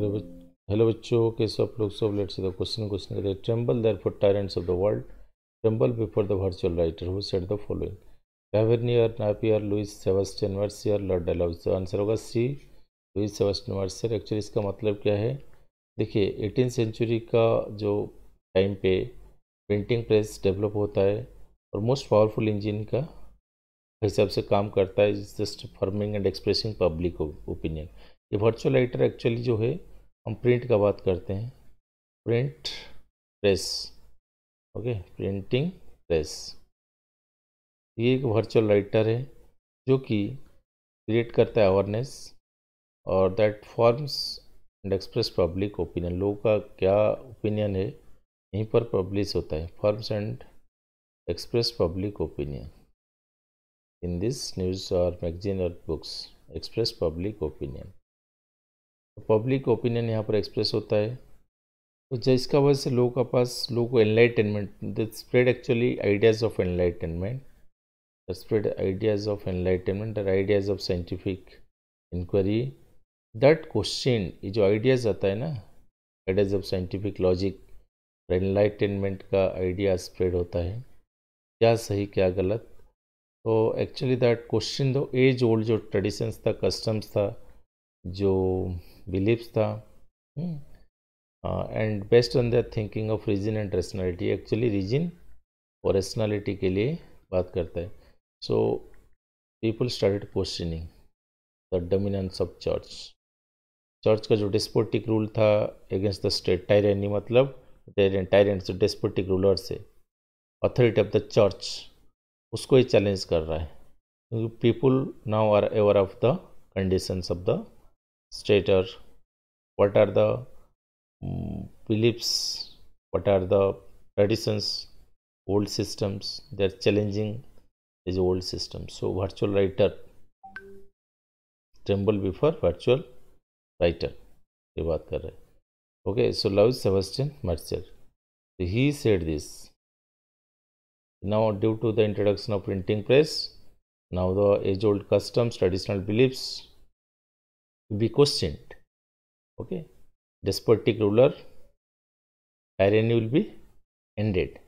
Hello बच्चों कैसे आप लोग सब लेट से द क्वेश्चन क्वेश्चन करते हैं tremble there for tyrants of the world tremble before the virtual writer who set the following लेवेनियर Napier Louis Sebastien Mercier Lord Dalhousie तो आंसर होगा C Louis Sebastien Mercier actually इसका मतलब क्या है देखिए एटीन सेंचुरी का जो टाइम पे प्रिंटिंग प्रेस डेवलप होता है और मोस्ट पावरफुल इंजिन का हिसाब से काम करता है just forming and expressing public opinion ये वर्चुअल एडिटर एक्चुअली जो है हम प्रिंट का बात करते हैं print press okay printing press ये एक वर्चुअल राइटर है जो कि क्रिएट करता है अवेयरनेस और that forms and express public opinion लोगों का क्या ओपिनियन है यहीं पर पब्लिश होता है forms and express public opinion in this news और मैगजीन और books express public opinion public opinion यहाँ पर एक्सप्रेस होता है तो जिसका वजह से लोगों के पास लोगों को enlightenment the spread actually ideas of enlightenment the spread ideas of enlightenment और ideas of scientific inquiry that question ये जो आइडियाज़ आता है ना ideas of scientific logic enlightenment का आइडिया स्प्रेड होता है क्या सही क्या गलत तो actually that question do age old जो ट्रेडिशंस था कस्टम्स था जो beliefs tha hmm. uh, and based on that thinking of reason and rationality actually reason और rationality के लिए बात करता है so people started questioning the dominance of church church का जो डिस्पोटिक रूल था अगेंस्ट द स्टेट टायरेनी मतलब टायरेंट टायरेंट्स डिस्पोटिक रूलर से अथॉरिटी ऑफ द चर्च उसको ही चैलेंज कर रहा है क्योंकि people now are aware of the conditions of the stator what are the um, beliefs what are the traditions old systems they're challenging these old systems so virtual writer tremble before virtual writer ये बात कर रहे हैं okay so Louis Sebastien Mercier now due to the introduction of printing press now the age old customs traditional beliefs be questioned okay despotic ruler tyranny will be ended